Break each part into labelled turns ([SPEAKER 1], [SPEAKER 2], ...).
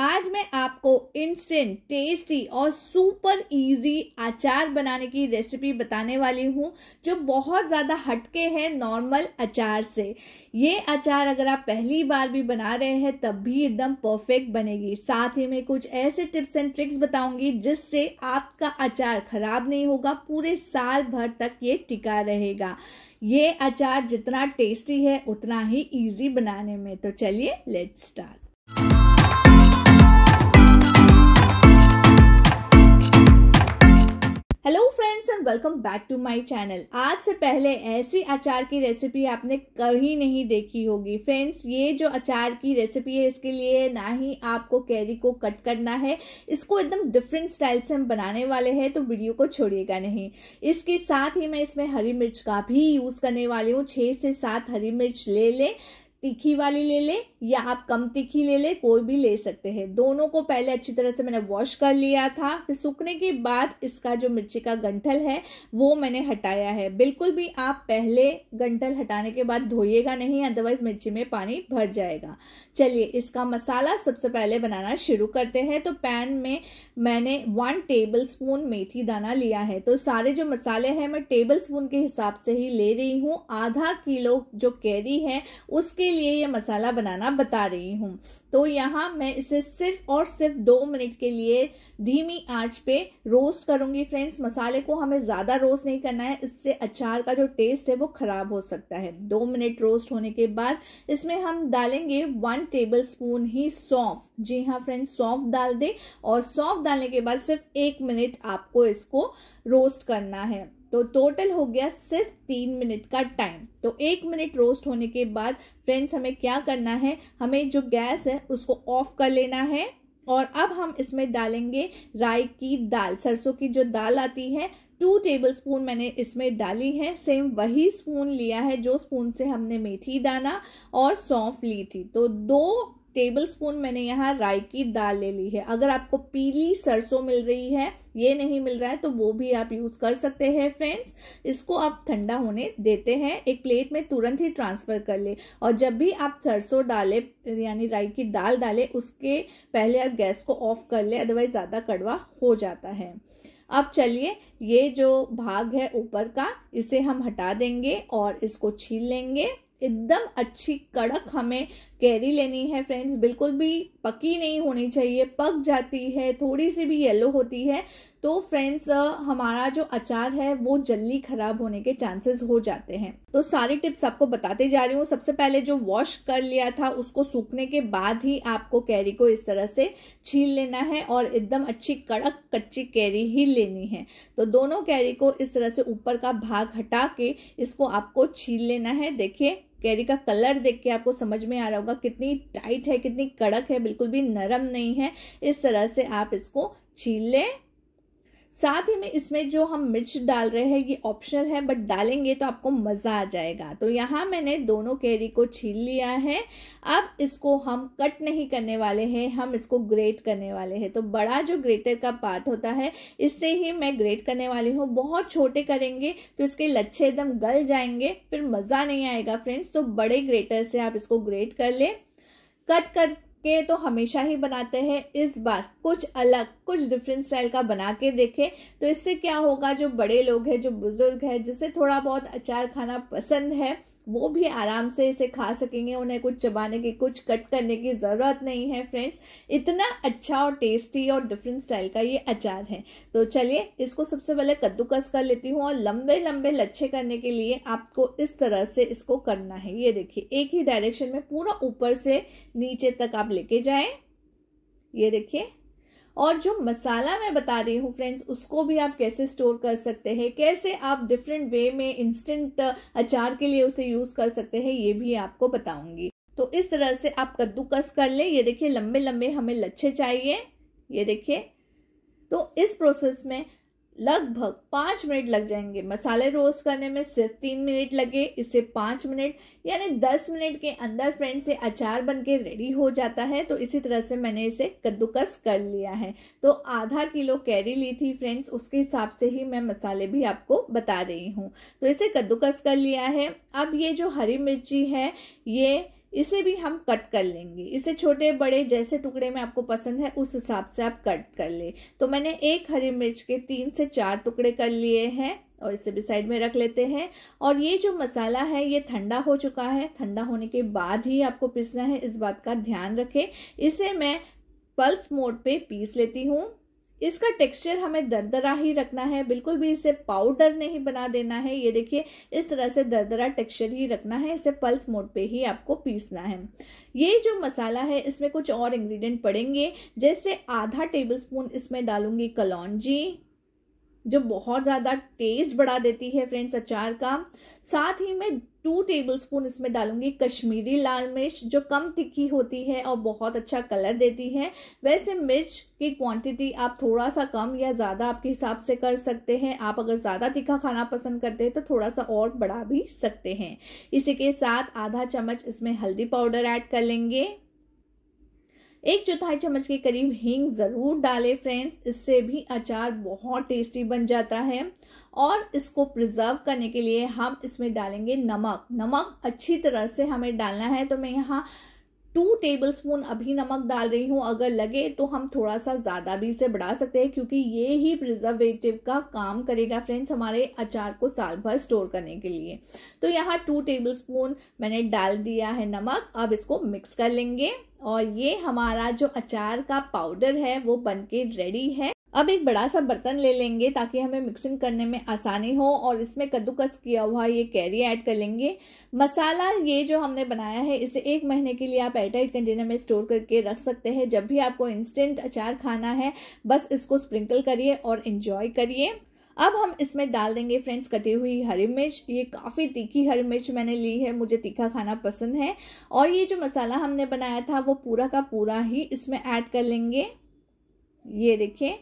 [SPEAKER 1] आज मैं आपको इंस्टेंट टेस्टी और सुपर इजी अचार बनाने की रेसिपी बताने वाली हूँ जो बहुत ज़्यादा हटके है नॉर्मल अचार से ये अचार अगर आप पहली बार भी बना रहे हैं तब भी एकदम परफेक्ट बनेगी साथ ही मैं कुछ ऐसे टिप्स एंड ट्रिक्स बताऊंगी जिससे आपका अचार ख़राब नहीं होगा पूरे साल भर तक ये टिका रहेगा ये अचार जितना टेस्टी है उतना ही ईजी बनाने में तो चलिए let's start hello friends and welcome back to my channel आज से पहले ऐसी अचार की रेसिपी आपने कभी नहीं देखी होगी फ्रेंड्स ये जो अचार की रेसिपी है इसके लिए ना ही आपको कैरी को कट करना है इसको एकदम डिफरेंट स्टाइल से हम बनाने वाले हैं तो वीडियो को छोड़िएगा नहीं इसके साथ ही मैं इसमें हरी मिर्च का भी यूज़ करने वाली हूँ छः से सात हरी मिर्च ले लें तीखी वाली ले लें या आप कम तीखी ले ले कोई भी ले सकते हैं दोनों को पहले अच्छी तरह से मैंने वॉश कर लिया था फिर सूखने के बाद इसका जो मिर्ची का गंठल है वो मैंने हटाया है बिल्कुल भी आप पहले गंठल हटाने के बाद धोइएगा नहीं अदरवाइज मिर्ची में पानी भर जाएगा चलिए इसका मसाला सबसे पहले बनाना शुरू करते हैं तो पैन में मैंने वन टेबल स्पून मेथी दाना लिया है तो सारे जो मसाले हैं मैं टेबल स्पून के हिसाब से ही ले रही हूँ आधा किलो जो कैरी है उसके लिए ये मसाला बनाना बता रही हूँ तो यहाँ मैं इसे सिर्फ और सिर्फ दो मिनट के लिए धीमी आंच पे रोस्ट करूँगी फ्रेंड्स मसाले को हमें ज़्यादा रोस्ट नहीं करना है इससे अचार का जो टेस्ट है वो ख़राब हो सकता है दो मिनट रोस्ट होने के बाद इसमें हम डालेंगे वन टेबल स्पून ही सौंफ जी हाँ फ्रेंड्स सौंफ डाल दें और सौंफ डालने के बाद सिर्फ एक मिनट आपको इसको रोस्ट करना है तो टोटल हो गया सिर्फ तीन मिनट का टाइम तो एक मिनट रोस्ट होने के बाद फ्रेंड्स हमें क्या करना है हमें जो गैस है उसको ऑफ कर लेना है और अब हम इसमें डालेंगे राई की दाल सरसों की जो दाल आती है टू टेबल स्पून मैंने इसमें डाली है सेम वही स्पून लिया है जो स्पून से हमने मेथी दाना और सौंफ ली थी तो दो टेबल स्पून मैंने यहाँ राई की दाल ले ली है अगर आपको पीली सरसों मिल रही है ये नहीं मिल रहा है तो वो भी आप यूज़ कर सकते हैं फ्रेंड्स इसको आप ठंडा होने देते हैं एक प्लेट में तुरंत ही ट्रांसफ़र कर ले और जब भी आप सरसों डालें यानी राई की दाल डालें उसके पहले आप गैस को ऑफ कर ले अदरवाइज़ ज़्यादा कड़वा हो जाता है अब चलिए ये जो भाग है ऊपर का इसे हम हटा देंगे और इसको छील लेंगे एकदम अच्छी कड़क हमें कैरी लेनी है फ्रेंड्स बिल्कुल भी पकी नहीं होनी चाहिए पक जाती है थोड़ी सी भी येलो होती है तो फ्रेंड्स हमारा जो अचार है वो जल्दी ख़राब होने के चांसेस हो जाते हैं तो सारे टिप्स आपको बताते जा रही हूँ सबसे पहले जो वॉश कर लिया था उसको सूखने के बाद ही आपको कैरी को इस तरह से छील लेना है और एकदम अच्छी कड़क कच्ची कैरी ही लेनी है तो दोनों कैरी को इस तरह से ऊपर का भाग हटा के इसको आपको छील लेना है देखिए कैरी का कलर देख के आपको समझ में आ रहा होगा कितनी टाइट है कितनी कड़क है बिल्कुल भी नरम नहीं है इस तरह से आप इसको छील लें साथ ही में इसमें जो हम मिर्च डाल रहे हैं ये ऑप्शनल है बट डालेंगे तो आपको मज़ा आ जाएगा तो यहाँ मैंने दोनों कैरी को छील लिया है अब इसको हम कट नहीं करने वाले हैं हम इसको ग्रेट करने वाले हैं तो बड़ा जो ग्रेटर का पार्ट होता है इससे ही मैं ग्रेट करने वाली हूँ बहुत छोटे करेंगे तो इसके लच्छे एकदम गल जाएंगे फिर मज़ा नहीं आएगा फ्रेंड्स तो बड़े ग्रेटर से आप इसको ग्रेट कर लें कट कर के तो हमेशा ही बनाते हैं इस बार कुछ अलग कुछ डिफरेंट स्टाइल का बना के देखें तो इससे क्या होगा जो बड़े लोग हैं जो बुज़ुर्ग हैं जिसे थोड़ा बहुत अचार खाना पसंद है वो भी आराम से इसे खा सकेंगे उन्हें कुछ चबाने की कुछ कट करने की ज़रूरत नहीं है फ्रेंड्स इतना अच्छा और टेस्टी और डिफरेंट स्टाइल का ये अचार है तो चलिए इसको सबसे पहले कद्दूकस कर लेती हूँ और लंबे लंबे लच्छे करने के लिए आपको इस तरह से इसको करना है ये देखिए एक ही डायरेक्शन में पूरा ऊपर से नीचे तक आप लेके जाए ये देखिए और जो मसाला मैं बता रही हूँ फ्रेंड्स उसको भी आप कैसे स्टोर कर सकते हैं कैसे आप डिफरेंट वे में इंस्टेंट uh, अचार के लिए उसे यूज़ कर सकते हैं ये भी आपको बताऊंगी तो इस तरह से आप कद्दूकस कर लें ये देखिए लंबे लंबे हमें लच्छे चाहिए ये देखिए तो इस प्रोसेस में लगभग पाँच मिनट लग जाएंगे मसाले रोस्ट करने में सिर्फ तीन मिनट लगे इससे पाँच मिनट यानी दस मिनट के अंदर फ्रेंड्स से अचार बन के रेडी हो जाता है तो इसी तरह से मैंने इसे कद्दूकस कर लिया है तो आधा किलो कैरी ली थी फ्रेंड्स उसके हिसाब से ही मैं मसाले भी आपको बता रही हूँ तो इसे कद्दूकस कर लिया है अब ये जो हरी मिर्ची है ये इसे भी हम कट कर लेंगे इसे छोटे बड़े जैसे टुकड़े में आपको पसंद है उस हिसाब से आप कट कर ले तो मैंने एक हरी मिर्च के तीन से चार टुकड़े कर लिए हैं और इसे भी साइड में रख लेते हैं और ये जो मसाला है ये ठंडा हो चुका है ठंडा होने के बाद ही आपको पीसना है इस बात का ध्यान रखें इसे मैं पल्स मोड पे पीस लेती हूँ इसका टेक्सचर हमें दरदरा ही रखना है बिल्कुल भी इसे पाउडर नहीं बना देना है ये देखिए इस तरह से दरदरा टेक्सचर ही रखना है इसे पल्स मोड पे ही आपको पीसना है ये जो मसाला है इसमें कुछ और इंग्रेडिएंट पड़ेंगे जैसे आधा टेबलस्पून इसमें डालूंगी कलौजी जो बहुत ज़्यादा टेस्ट बढ़ा देती है फ्रेंड्स अचार का साथ ही मैं टू टेबलस्पून इसमें डालूंगी कश्मीरी लाल मिर्च जो कम तिखी होती है और बहुत अच्छा कलर देती है वैसे मिर्च की क्वांटिटी आप थोड़ा सा कम या ज़्यादा आपके हिसाब से कर सकते हैं आप अगर ज़्यादा तीखा खाना पसंद करते हैं तो थोड़ा सा और बढ़ा भी सकते हैं इसी के साथ आधा चम्मच इसमें हल्दी पाउडर ऐड कर लेंगे एक चौथाई चम्मच के करीब हींग ज़रूर डालें फ्रेंड्स इससे भी अचार बहुत टेस्टी बन जाता है और इसको प्रिजर्व करने के लिए हम इसमें डालेंगे नमक नमक अच्छी तरह से हमें डालना है तो मैं यहाँ टू टेबलस्पून अभी नमक डाल रही हूँ अगर लगे तो हम थोड़ा सा ज़्यादा भी इसे बढ़ा सकते हैं क्योंकि ये ही प्रिजर्वेटिव का काम करेगा फ्रेंड्स हमारे अचार को साल भर स्टोर करने के लिए तो यहाँ टू टेबलस्पून मैंने डाल दिया है नमक अब इसको मिक्स कर लेंगे और ये हमारा जो अचार का पाउडर है वो बन के रेडी है अब एक बड़ा सा बर्तन ले लेंगे ताकि हमें मिक्सिंग करने में आसानी हो और इसमें कद्दूकस किया हुआ ये कैरी ऐड कर लेंगे मसाला ये जो हमने बनाया है इसे एक महीने के लिए आप एयरटाइट कंटेनर में स्टोर करके रख सकते हैं जब भी आपको इंस्टेंट अचार खाना है बस इसको स्प्रिंकल करिए और इन्जॉय करिए अब हम इसमें डाल देंगे फ्रेंड्स कटी हुई हरी मिर्च ये काफ़ी तीखी हरी मिर्च मैंने ली है मुझे तीखा खाना पसंद है और ये जो मसाला हमने बनाया था वो पूरा का पूरा ही इसमें ऐड कर लेंगे ये देखिए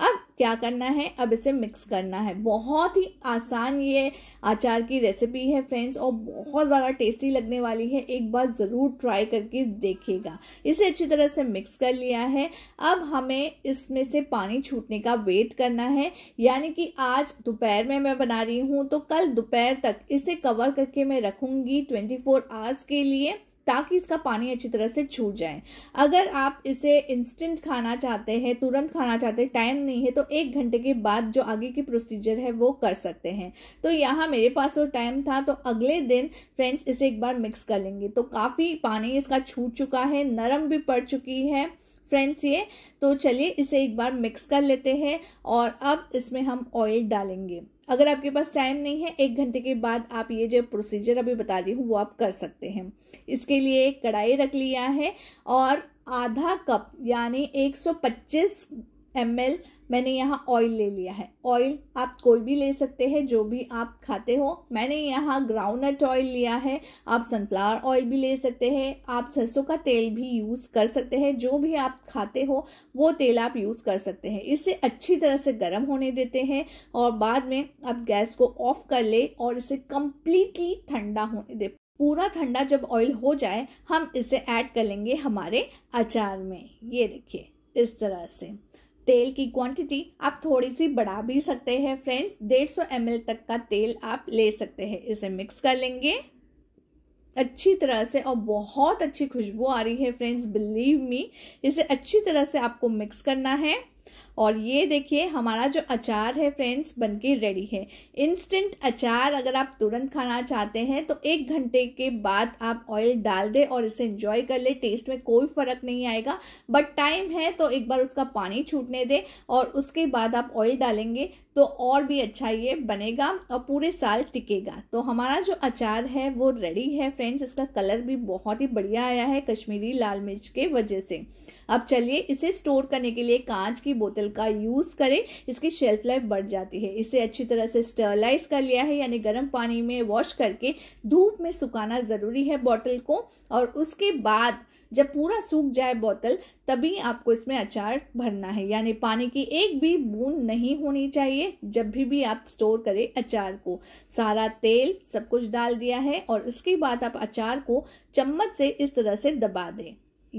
[SPEAKER 1] अब क्या करना है अब इसे मिक्स करना है बहुत ही आसान ये अचार की रेसिपी है फ्रेंड्स और बहुत ज़्यादा टेस्टी लगने वाली है एक बार ज़रूर ट्राई करके देखिएगा इसे अच्छी तरह से मिक्स कर लिया है अब हमें इसमें से पानी छूटने का वेट करना है यानी कि आज दोपहर में मैं बना रही हूँ तो कल दोपहर तक इसे कवर करके मैं रखूँगी ट्वेंटी फोर आवर्स के लिए ताकि इसका पानी अच्छी तरह से छूट जाए अगर आप इसे इंस्टेंट खाना चाहते हैं तुरंत खाना चाहते हैं टाइम नहीं है तो एक घंटे के बाद जो आगे की प्रोसीजर है वो कर सकते हैं तो यहाँ मेरे पास वो टाइम था तो अगले दिन फ्रेंड्स इसे एक बार मिक्स कर लेंगे तो काफ़ी पानी इसका छूट चुका है नरम भी पड़ चुकी है फ्रेंड्स ये तो चलिए इसे एक बार मिक्स कर लेते हैं और अब इसमें हम ऑयल डालेंगे अगर आपके पास टाइम नहीं है एक घंटे के बाद आप ये जो प्रोसीजर अभी बता रही हूँ वो आप कर सकते हैं इसके लिए एक कढ़ाई रख लिया है और आधा कप यानी 125 एम मैंने यहाँ ऑयल ले लिया है ऑयल आप कोई भी ले सकते हैं जो भी आप खाते हो मैंने यहाँ ग्राउंडनट ऑयल लिया है आप सनफ्लावर ऑयल भी ले सकते हैं आप सरसों का तेल भी यूज़ कर सकते हैं जो भी आप खाते हो वो तेल आप यूज़ कर सकते हैं इसे अच्छी तरह से गर्म होने देते हैं और बाद में आप गैस को ऑफ कर ले और इसे कम्प्लीटली ठंडा होने दे पूरा ठंडा जब ऑयल हो जाए हम इसे ऐड कर लेंगे हमारे अचार में ये देखिए इस तरह से तेल की क्वांटिटी आप थोड़ी सी बढ़ा भी सकते हैं फ्रेंड्स डेढ़ सौ एम तक का तेल आप ले सकते हैं इसे मिक्स कर लेंगे अच्छी तरह से और बहुत अच्छी खुशबू आ रही है फ्रेंड्स बिलीव मी इसे अच्छी तरह से आपको मिक्स करना है और ये देखिए हमारा जो अचार है फ्रेंड्स बनके रेडी है इंस्टेंट अचार अगर आप तुरंत खाना चाहते हैं तो एक घंटे के बाद आप ऑयल डाल दें और इसे इंजॉय कर ले टेस्ट में कोई फ़र्क नहीं आएगा बट टाइम है तो एक बार उसका पानी छूटने दें और उसके बाद आप ऑयल डालेंगे तो और भी अच्छा ये बनेगा और पूरे साल टिकेगा तो हमारा जो अचार है वो रेडी है फ्रेंड्स इसका कलर भी बहुत ही बढ़िया आया है कश्मीरी लाल मिर्च के वजह से अब चलिए इसे स्टोर करने के लिए कांच की बोतल का यूज़ करें इसकी शेल्फ लाइफ बढ़ जाती है इसे अच्छी तरह से स्टरलाइज कर लिया है यानी गर्म पानी में वॉश करके धूप में सुखाना ज़रूरी है बॉटल को और उसके बाद जब पूरा सूख जाए बोतल तभी आपको इसमें अचार भरना है यानी पानी की एक भी बूंद नहीं होनी चाहिए जब भी भी आप स्टोर करें अचार को सारा तेल सब कुछ डाल दिया है और इसके बाद आप अचार को चम्मच से इस तरह से दबा दें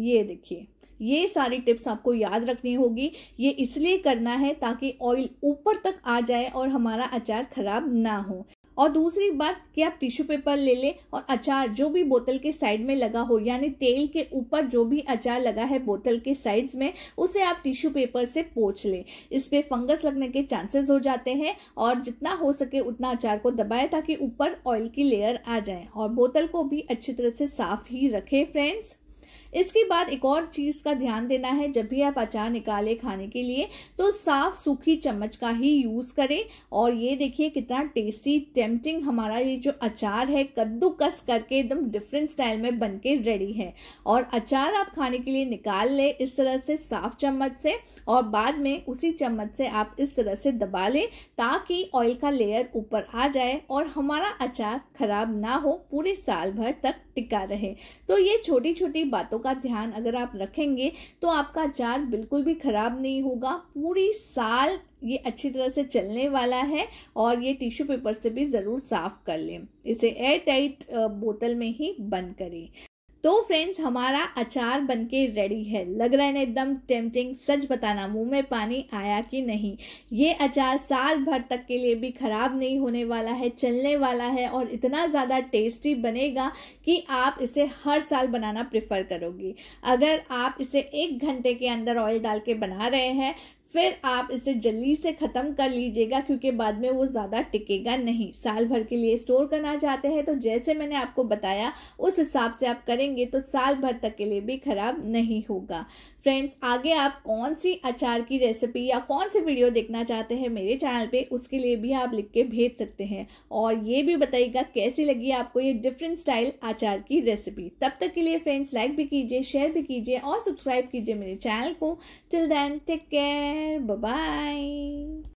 [SPEAKER 1] ये देखिए ये सारी टिप्स आपको याद रखनी होगी ये इसलिए करना है ताकि ऑयल ऊपर तक आ जाए और हमारा अचार खराब ना हो और दूसरी बात कि आप टिश्यू पेपर ले लें और अचार जो भी बोतल के साइड में लगा हो यानी तेल के ऊपर जो भी अचार लगा है बोतल के साइड्स में उसे आप टिश्यू पेपर से पोछ लें इस पर फंगस लगने के चांसेस हो जाते हैं और जितना हो सके उतना अचार को दबाएं ताकि ऊपर ऑयल की लेयर आ जाए और बोतल को भी अच्छी तरह से साफ ही रखें फ्रेंड्स इसके बाद एक और चीज़ का ध्यान देना है जब भी आप अचार निकाले खाने के लिए तो साफ सूखी चम्मच का ही यूज़ करें और ये देखिए कितना टेस्टी टेम्पटिंग हमारा ये जो अचार है कद्दूकस करके एकदम डिफरेंट स्टाइल में बन के रेडी है और अचार आप खाने के लिए निकाल लें इस तरह से साफ चम्मच से और बाद में उसी चम्मच से आप इस तरह से दबा लें ताकि ऑयल का लेयर ऊपर आ जाए और हमारा अचार ख़राब ना हो पूरे साल भर तक टिका रहे तो ये छोटी छोटी बातों का ध्यान अगर आप रखेंगे तो आपका अचार बिल्कुल भी ख़राब नहीं होगा पूरी साल ये अच्छी तरह से चलने वाला है और ये टिश्यू पेपर से भी ज़रूर साफ़ कर लें इसे एयर टाइट बोतल में ही बंद करें तो फ्रेंड्स हमारा अचार बनके रेडी है लग रहा है ना एकदम टेम्पटिंग सच बताना मुंह में पानी आया कि नहीं ये अचार साल भर तक के लिए भी ख़राब नहीं होने वाला है चलने वाला है और इतना ज़्यादा टेस्टी बनेगा कि आप इसे हर साल बनाना प्रेफर करोगी अगर आप इसे एक घंटे के अंदर ऑयल डाल के बना रहे हैं फिर आप इसे जल्दी से ख़त्म कर लीजिएगा क्योंकि बाद में वो ज़्यादा टिकेगा नहीं साल भर के लिए स्टोर करना चाहते हैं तो जैसे मैंने आपको बताया उस हिसाब से आप करेंगे तो साल भर तक के लिए भी ख़राब नहीं होगा फ्रेंड्स आगे आप कौन सी अचार की रेसिपी या कौन सी वीडियो देखना चाहते हैं मेरे चैनल पे उसके लिए भी आप लिख के भेज सकते हैं और ये भी बताइएगा कैसी लगी आपको ये डिफरेंट स्टाइल अचार की रेसिपी तब तक के लिए फ्रेंड्स लाइक भी कीजिए शेयर भी कीजिए और सब्सक्राइब कीजिए मेरे चैनल को till then take care bye bye